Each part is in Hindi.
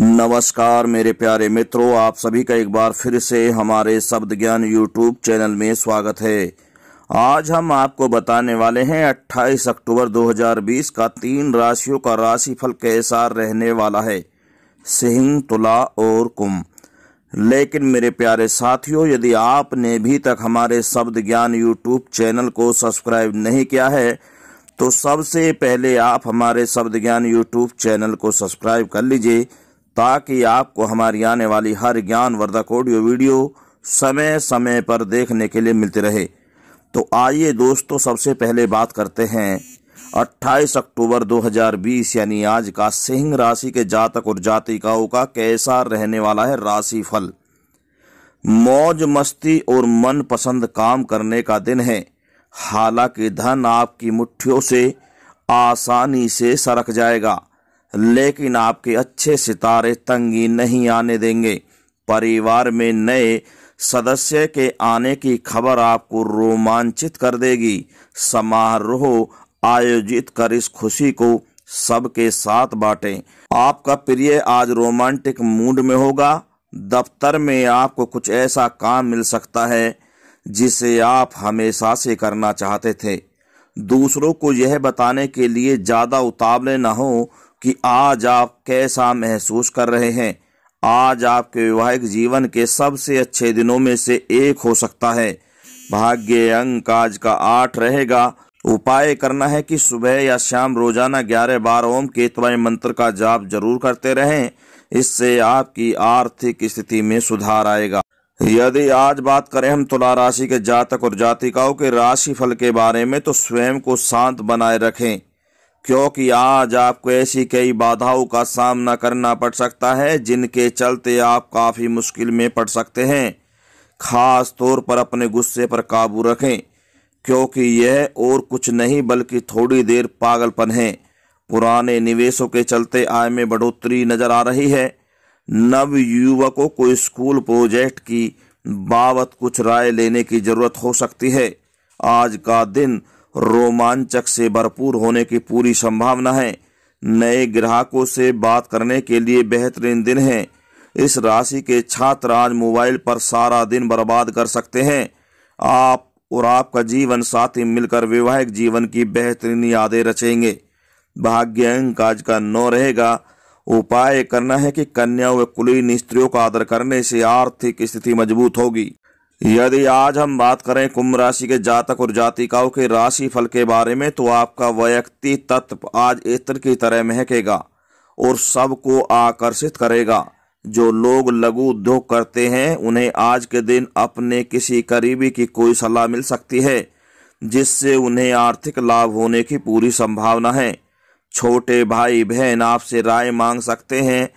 नमस्कार मेरे प्यारे मित्रों आप सभी का एक बार फिर से हमारे शब्द ज्ञान यूट्यूब चैनल में स्वागत है आज हम आपको बताने वाले हैं 28 अक्टूबर 2020 का तीन राशियों का राशिफल कैसा रहने वाला है सिंह तुला और कुंभ लेकिन मेरे प्यारे साथियों यदि आपने भी तक हमारे शब्द ज्ञान यूट्यूब चैनल को सब्सक्राइब नहीं किया है तो सबसे पहले आप हमारे शब्द ज्ञान यूट्यूब चैनल को सब्सक्राइब कर लीजिए ताकि आपको हमारी आने वाली हर ज्ञानवर्धक ऑडियो वीडियो समय समय पर देखने के लिए मिलती रहे तो आइए दोस्तों सबसे पहले बात करते हैं 28 अक्टूबर 2020 यानी आज का सिंह राशि के जातक और जातिकाओं का कैसा रहने वाला है राशि फल मौज मस्ती और मन पसंद काम करने का दिन है हालांकि धन आपकी मुट्ठियों से आसानी से सरक जाएगा लेकिन आपके अच्छे सितारे तंगी नहीं आने देंगे परिवार में नए सदस्य के आने की खबर आपको रोमांचित कर देगी समारोह आयोजित कर इस खुशी को सबके साथ बांटें आपका प्रिय आज रोमांटिक मूड में होगा दफ्तर में आपको कुछ ऐसा काम मिल सकता है जिसे आप हमेशा से करना चाहते थे दूसरों को यह बताने के लिए ज़्यादा उतावले न हों कि आज आप कैसा महसूस कर रहे हैं आज आपके वैवाहिक जीवन के सबसे अच्छे दिनों में से एक हो सकता है भाग्य अंक आज का आठ रहेगा उपाय करना है कि सुबह या शाम रोजाना ग्यारह बार ओम केतवाय मंत्र का जाप जरूर करते रहें इससे आपकी आर्थिक स्थिति में सुधार आएगा यदि आज बात करें हम तुला राशि के जातक और जातिकाओं के राशि फल के बारे में तो स्वयं को शांत बनाए रखें क्योंकि आज आपको ऐसी कई बाधाओं का सामना करना पड़ सकता है जिनके चलते आप काफ़ी मुश्किल में पड़ सकते हैं खास तौर पर अपने गुस्से पर काबू रखें क्योंकि यह और कुछ नहीं बल्कि थोड़ी देर पागलपन है पुराने निवेशों के चलते आय में बढ़ोतरी नज़र आ रही है नव युवकों को स्कूल प्रोजेक्ट की बाबत कुछ राय लेने की ज़रूरत हो सकती है आज का दिन रोमांचक से भरपूर होने की पूरी संभावना है नए ग्राहकों से बात करने के लिए बेहतरीन दिन है इस राशि के छात्र आज मोबाइल पर सारा दिन बर्बाद कर सकते हैं आप और आपका जीवन साथी मिलकर वैवाहिक जीवन की बेहतरीन यादें रचेंगे भाग्य अंक आज का नौ रहेगा उपाय करना है कि कन्या व कुलीन स्त्रियों का आदर करने से आर्थिक स्थिति मजबूत होगी यदि आज हम बात करें कुंभ राशि के जातक और जातिकाओं के राशि फल के बारे में तो आपका व्यक्ति तत्व आज इत्र की तरह महकेगा और सबको आकर्षित करेगा जो लोग लघु उद्योग करते हैं उन्हें आज के दिन अपने किसी करीबी की कोई सलाह मिल सकती है जिससे उन्हें आर्थिक लाभ होने की पूरी संभावना है छोटे भाई बहन आपसे राय मांग सकते हैं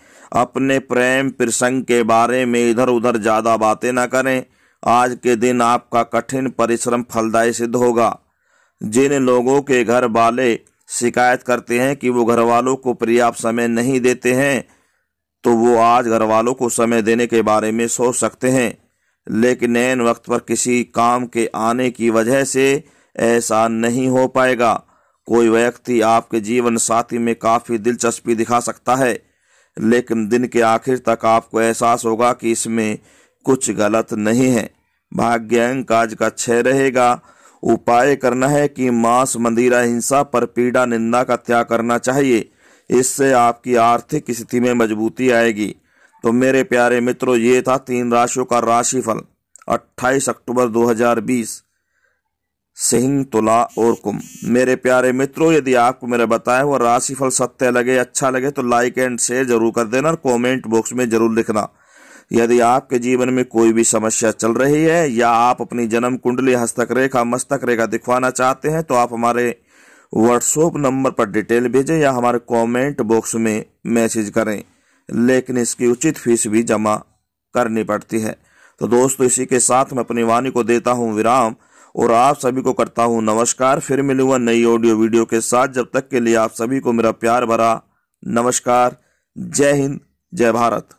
अपने प्रेम प्रसंग के बारे में इधर उधर ज़्यादा बातें ना करें आज के दिन आपका कठिन परिश्रम फलदायी सिद्ध होगा जिन लोगों के घर वाले शिकायत करते हैं कि वो घर वालों को पर्याप्त समय नहीं देते हैं तो वो आज घर वालों को समय देने के बारे में सोच सकते हैं लेकिन नैन वक्त पर किसी काम के आने की वजह से ऐसा नहीं हो पाएगा कोई व्यक्ति आपके जीवन साथी में काफ़ी दिलचस्पी दिखा सकता है लेकिन दिन के आखिर तक आपको एहसास होगा कि इसमें कुछ गलत नहीं है भाग्यांग काज का क्षय रहेगा उपाय करना है कि मांस मंदिरा हिंसा पर पीड़ा निंदा का त्याग करना चाहिए इससे आपकी आर्थिक स्थिति में मजबूती आएगी तो मेरे प्यारे मित्रों ये था तीन राशियों का राशिफल 28 अक्टूबर 2020 सिंह तुला और कुंभ मेरे प्यारे मित्रों यदि आपको मेरा बताया हुआ राशिफल सत्य लगे अच्छा लगे तो लाइक एंड शेयर जरूर कर देना और कमेंट बॉक्स में जरूर लिखना यदि आपके जीवन में कोई भी समस्या चल रही है या आप अपनी जन्म कुंडली हस्तक रेखा मस्तक रेखा दिखवाना चाहते हैं तो आप हमारे व्हाट्सएप नंबर पर डिटेल भेजें या हमारे कमेंट बॉक्स में मैसेज करें लेकिन इसकी उचित फीस भी जमा करनी पड़ती है तो दोस्तों इसी के साथ मैं अपनी वाणी को देता हूँ विराम और आप सभी को करता हूँ नमस्कार फिर मिलूंगा नई ऑडियो वीडियो के साथ जब तक के लिए आप सभी को मेरा प्यार भरा नमस्कार जय हिंद जय भारत